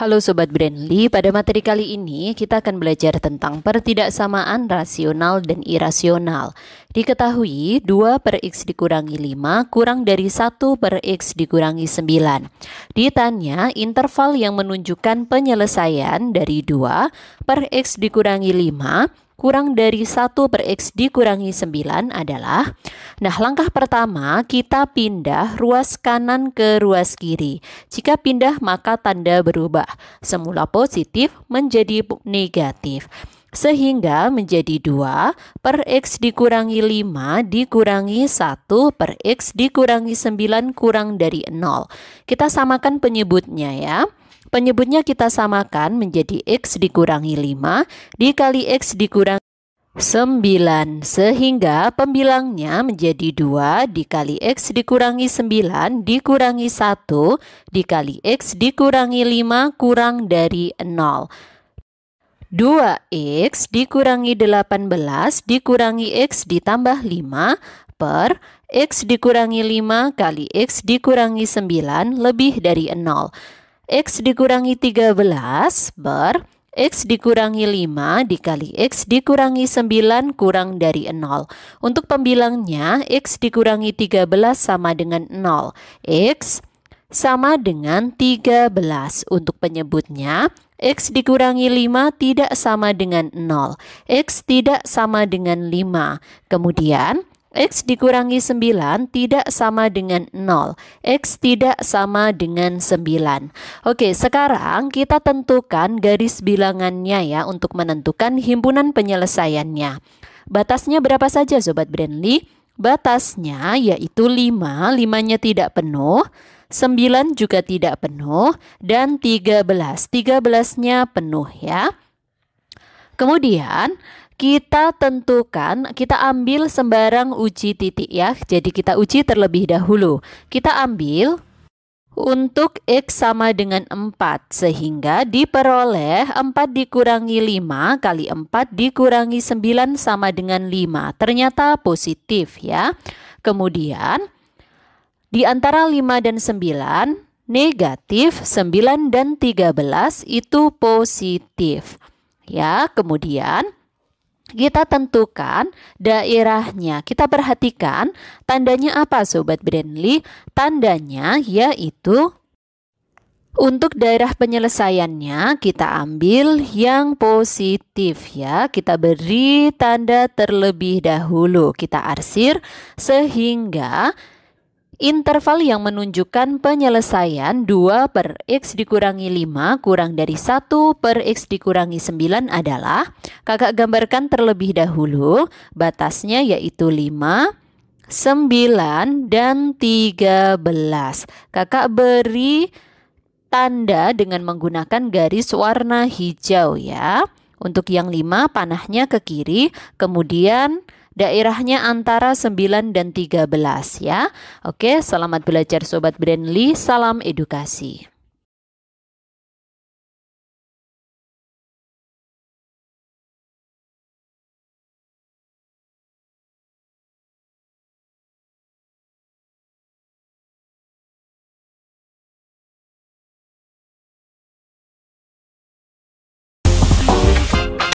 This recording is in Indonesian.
Halo Sobat Brandly, pada materi kali ini kita akan belajar tentang pertidaksamaan rasional dan irasional. Diketahui 2 per X dikurangi 5 kurang dari 1 per X dikurangi 9. Ditanya interval yang menunjukkan penyelesaian dari 2 per X dikurangi 5 kurang dari 1 per X dikurangi 9 adalah Nah, langkah pertama kita pindah ruas kanan ke ruas kiri. Jika pindah maka tanda berubah. Semula positif menjadi negatif sehingga menjadi 2 per X dikurangi 5 dikurangi 1 per X dikurangi 9 kurang dari 0. Kita samakan penyebutnya ya. Penyebutnya kita samakan menjadi X dikurangi 5 dikali X dikurangi 9 sehingga pembilangnya menjadi 2 dikali X dikurangi 9 dikurangi 1 dikali X dikurangi 5 kurang dari 0. 2X dikurangi 18 dikurangi X ditambah 5 per X dikurangi 5 kali X dikurangi 9 lebih dari 0. X dikurangi 13 ber X dikurangi 5 dikali X dikurangi 9 kurang dari 0. Untuk pembilangnya, X dikurangi 13 sama dengan 0. X sama dengan 13. Untuk penyebutnya, X dikurangi 5 tidak sama dengan 0. X tidak sama dengan 5. Kemudian, X dikurangi 9 tidak sama dengan 0. X tidak sama dengan 9. Oke, sekarang kita tentukan garis bilangannya ya untuk menentukan himpunan penyelesaiannya. Batasnya berapa saja Sobat Brandly? Batasnya yaitu 5, 5-nya tidak penuh, 9 juga tidak penuh, dan 13, 13-nya penuh ya. Kemudian kita tentukan, kita ambil sembarang uji titik ya. Jadi kita uji terlebih dahulu. Kita ambil untuk X sama dengan 4 sehingga diperoleh 4 dikurangi 5 kali 4 dikurangi 9 sama dengan 5 ternyata positif ya kemudian di antara 5 dan 9 negatif 9 dan 13 itu positif ya kemudian kita tentukan daerahnya. Kita perhatikan tandanya apa Sobat Brandly? Tandanya yaitu untuk daerah penyelesaiannya kita ambil yang positif ya. Kita beri tanda terlebih dahulu. Kita arsir sehingga interval yang menunjukkan penyelesaian 2 per X dikurangi 5 kurang dari 1 per X dikurangi 9 adalah kakak gambarkan terlebih dahulu batasnya yaitu 5, 9, dan 13. Kakak beri tanda dengan menggunakan garis warna hijau ya. Untuk yang 5 panahnya ke kiri, kemudian Daerahnya antara 9 dan 13 ya. Oke, selamat belajar Sobat Brandly. Salam edukasi.